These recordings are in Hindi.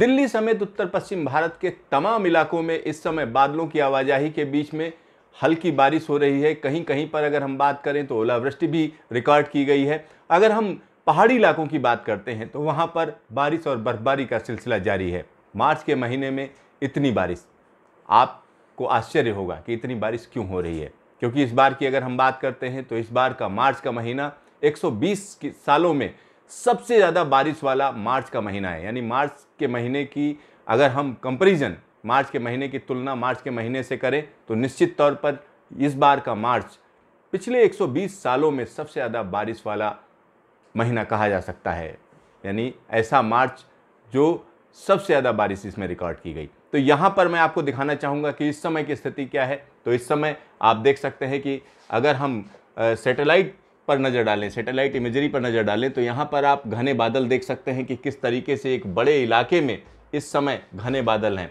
दिल्ली समेत उत्तर पश्चिम भारत के तमाम इलाकों में इस समय बादलों की आवाजाही के बीच में हल्की बारिश हो रही है कहीं कहीं पर अगर हम बात करें तो ओलावृष्टि भी रिकॉर्ड की गई है अगर हम पहाड़ी इलाकों की बात करते हैं तो वहाँ पर बारिश और बर्फबारी का सिलसिला जारी है मार्च के महीने में इतनी बारिश आपको आश्चर्य होगा कि इतनी बारिश क्यों हो रही है क्योंकि इस बार की अगर हम बात करते हैं तो इस बार का मार्च का महीना 120 सालों में सबसे ज़्यादा बारिश वाला मार्च का महीना है यानी मार्च के महीने की अगर हम कंपेरिजन मार्च के महीने की तुलना मार्च के महीने से करें तो निश्चित तौर पर इस बार का मार्च पिछले 120 सालों में सबसे ज़्यादा बारिश वाला महीना कहा जा सकता है यानी ऐसा मार्च जो सबसे ज़्यादा बारिश इसमें रिकॉर्ड की गई तो यहाँ पर मैं आपको दिखाना चाहूँगा कि इस समय की स्थिति क्या है तो इस समय आप देख सकते हैं कि अगर हम सैटेलाइट पर नज़र डालें सैटेलाइट इमेजरी पर नज़र डालें तो यहाँ पर आप घने बादल देख सकते हैं कि किस तरीके से एक बड़े इलाके में इस समय घने बादल हैं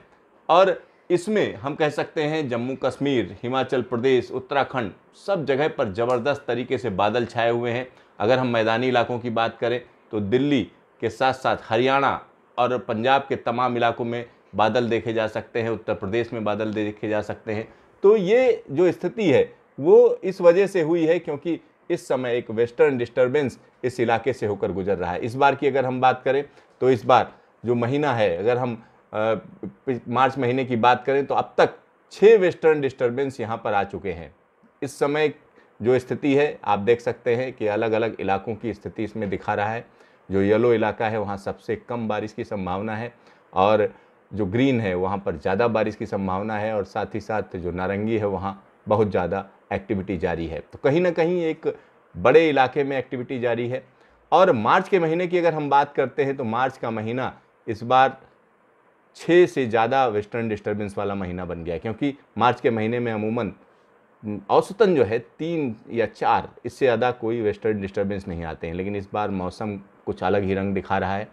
और इसमें हम कह सकते हैं जम्मू कश्मीर हिमाचल प्रदेश उत्तराखंड सब जगह पर ज़बरदस्त तरीके से बादल छाए हुए हैं अगर हम मैदानी इलाकों की बात करें तो दिल्ली के साथ साथ हरियाणा और पंजाब के तमाम इलाकों में बादल देखे जा सकते हैं उत्तर प्रदेश में बादल देखे जा सकते हैं तो ये जो स्थिति है वो इस वजह से हुई है क्योंकि इस समय एक वेस्टर्न डिस्टर्बेंस इस इलाके से होकर गुजर रहा है इस बार की अगर हम बात करें तो इस बार जो महीना है अगर हम आ, मार्च महीने की बात करें तो अब तक छः वेस्टर्न डिस्टर्बेंस यहाँ पर आ चुके हैं इस समय जो स्थिति है आप देख सकते हैं कि अलग अलग इलाकों की स्थिति इसमें दिखा रहा है जो येलो इलाका है वहाँ सबसे कम बारिश की संभावना है और जो ग्रीन है वहाँ पर ज़्यादा बारिश की संभावना है और साथ ही साथ जो नारंगी है वहाँ बहुत ज़्यादा एक्टिविटी जारी है तो कहीं ना कहीं एक बड़े इलाके में एक्टिविटी जारी है और मार्च के महीने की अगर हम बात करते हैं तो मार्च का महीना इस बार छः से ज़्यादा वेस्टर्न डिस्टर्बेंस वाला महीना बन गया क्योंकि मार्च के महीने में अमूमन औसतन जो है तीन या चार इससे ज़्यादा कोई वेस्टर्न डिस्टर्बेंस नहीं आते हैं लेकिन इस बार मौसम कुछ अलग ही रंग दिखा रहा है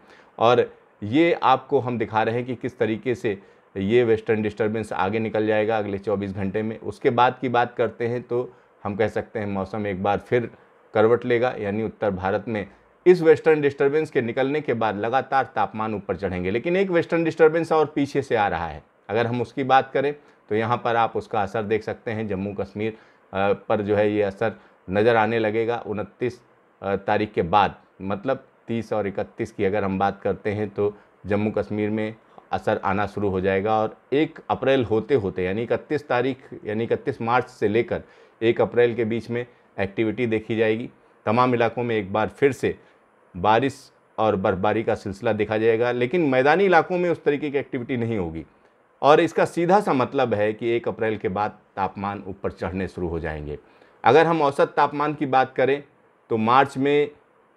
और ये आपको हम दिखा रहे हैं कि किस तरीके से ये वेस्टर्न डिस्टर्बेंस आगे निकल जाएगा अगले 24 घंटे में उसके बाद की बात करते हैं तो हम कह सकते हैं मौसम एक बार फिर करवट लेगा यानी उत्तर भारत में इस वेस्टर्न डिस्टर्बेंस के निकलने के बाद लगातार तापमान ऊपर चढ़ेंगे लेकिन एक वेस्टर्न डिस्टर्बेंस और पीछे से आ रहा है अगर हम उसकी बात करें तो यहाँ पर आप उसका असर देख सकते हैं जम्मू कश्मीर पर जो है ये असर नज़र आने लगेगा उनतीस तारीख के बाद मतलब तीस और इकतीस की अगर हम बात करते हैं तो जम्मू कश्मीर में असर आना शुरू हो जाएगा और एक अप्रैल होते होते यानी इकतीस तारीख यानी इकतीस मार्च से लेकर एक अप्रैल के बीच में एक्टिविटी देखी जाएगी तमाम इलाकों में एक बार फिर से बारिश और बर्फबारी का सिलसिला देखा जाएगा लेकिन मैदानी इलाकों में उस तरीके की एक्टिविटी नहीं होगी और इसका सीधा सा मतलब है कि एक अप्रैल के बाद तापमान ऊपर चढ़ने शुरू हो जाएंगे अगर हम औसत तापमान की बात करें तो मार्च में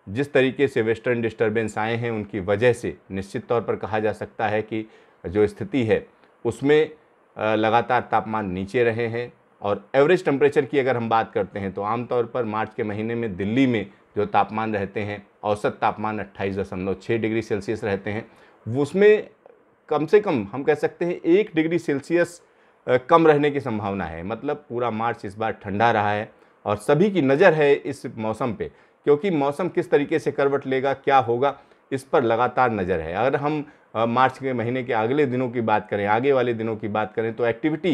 जिस तरीके से वेस्टर्न डिस्टर्बेंस आए हैं उनकी वजह से निश्चित तौर पर कहा जा सकता है कि जो स्थिति है उसमें लगातार तापमान नीचे रहे हैं और एवरेज टेम्परेचर की अगर हम बात करते हैं तो आमतौर पर मार्च के महीने में दिल्ली में जो तापमान रहते हैं औसत तापमान अट्ठाईस दशमलव छः डिग्री सेल्सियस रहते हैं उसमें कम से कम हम कह सकते हैं एक डिग्री सेल्सियस कम रहने की संभावना है मतलब पूरा मार्च इस बार ठंडा रहा है और सभी की नज़र है इस मौसम पे क्योंकि मौसम किस तरीके से करवट लेगा क्या होगा इस पर लगातार नज़र है अगर हम मार्च के महीने के अगले दिनों की बात करें आगे वाले दिनों की बात करें तो एक्टिविटी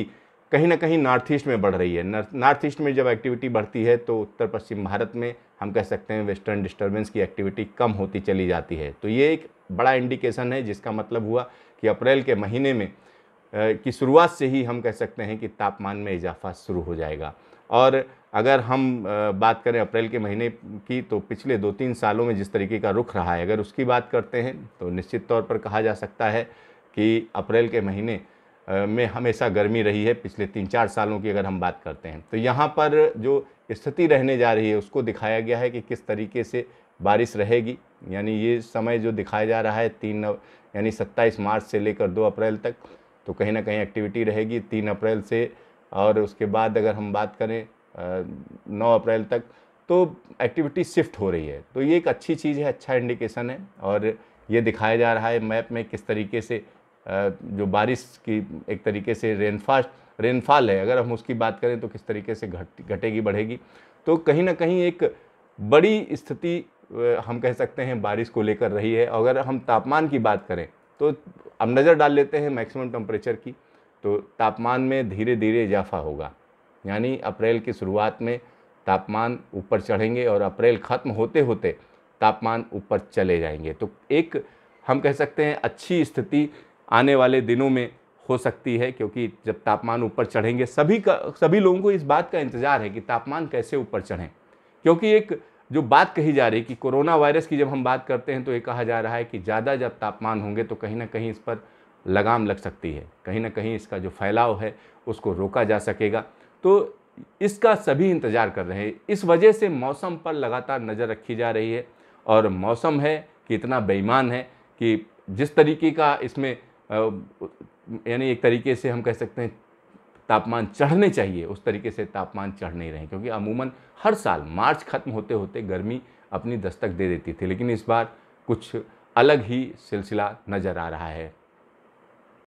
कहीं ना कहीं नॉर्थ ईस्ट में बढ़ रही है नॉर्थ ईस्ट में जब एक्टिविटी बढ़ती है तो उत्तर पश्चिम भारत में हम कह सकते हैं वेस्टर्न डिस्टर्बेंस की एक्टिविटी कम होती चली जाती है तो ये एक बड़ा इंडिकेशन है जिसका मतलब हुआ कि अप्रैल के महीने में की शुरुआत से ही हम कह सकते हैं कि तापमान में इजाफा शुरू हो जाएगा और अगर हम बात करें अप्रैल के महीने की तो पिछले दो तीन सालों में जिस तरीके का रुख रहा है अगर उसकी बात करते हैं तो निश्चित तौर पर कहा जा सकता है कि अप्रैल के महीने में हमेशा गर्मी रही है पिछले तीन चार सालों की अगर हम बात करते हैं तो यहाँ पर जो स्थिति रहने जा रही है उसको दिखाया गया है कि किस तरीके से बारिश रहेगी यानी ये समय जो दिखाया जा रहा है तीन यानी सत्ताईस मार्च से लेकर दो अप्रैल तक तो कहीं ना कहीं एक्टिविटी रहेगी तीन अप्रैल से और उसके बाद अगर हम बात करें नौ अप्रैल तक तो एक्टिविटी शिफ्ट हो रही है तो ये एक अच्छी चीज़ है अच्छा इंडिकेशन है और ये दिखाया जा रहा है मैप में किस तरीके से जो बारिश की एक तरीके से रेनफॉल रेनफॉल है अगर हम उसकी बात करें तो किस तरीके से घट घटेगी बढ़ेगी तो कहीं ना कहीं एक बड़ी स्थिति हम कह सकते हैं बारिश को लेकर रही है अगर हम तापमान की बात करें तो अब नज़र डाल लेते हैं मैक्सिमम टेम्परेचर की तो तापमान में धीरे धीरे इजाफा होगा यानी अप्रैल की शुरुआत में तापमान ऊपर चढ़ेंगे और अप्रैल ख़त्म होते होते तापमान ऊपर चले जाएंगे तो एक हम कह सकते हैं अच्छी स्थिति आने वाले दिनों में हो सकती है क्योंकि जब तापमान ऊपर चढ़ेंगे सभी का सभी लोगों को इस बात का इंतज़ार है कि तापमान कैसे ऊपर चढ़ें क्योंकि एक जो बात कही जा रही है कि कोरोना वायरस की जब हम बात करते हैं तो ये कहा जा रहा है कि ज़्यादा जब तापमान होंगे तो कहीं ना कहीं इस पर लगाम लग सकती है कहीं ना कहीं इसका जो फैलाव है उसको रोका जा सकेगा तो इसका सभी इंतज़ार कर रहे हैं इस वजह से मौसम पर लगातार नज़र रखी जा रही है और मौसम है कि इतना बेईमान है कि जिस तरीके का इसमें यानी एक तरीके से हम कह सकते हैं तापमान चढ़ने चाहिए उस तरीके से तापमान चढ़ नहीं रहे क्योंकि अमूमन हर साल मार्च ख़त्म होते होते गर्मी अपनी दस्तक दे देती थी लेकिन इस बार कुछ अलग ही सिलसिला नज़र आ रहा है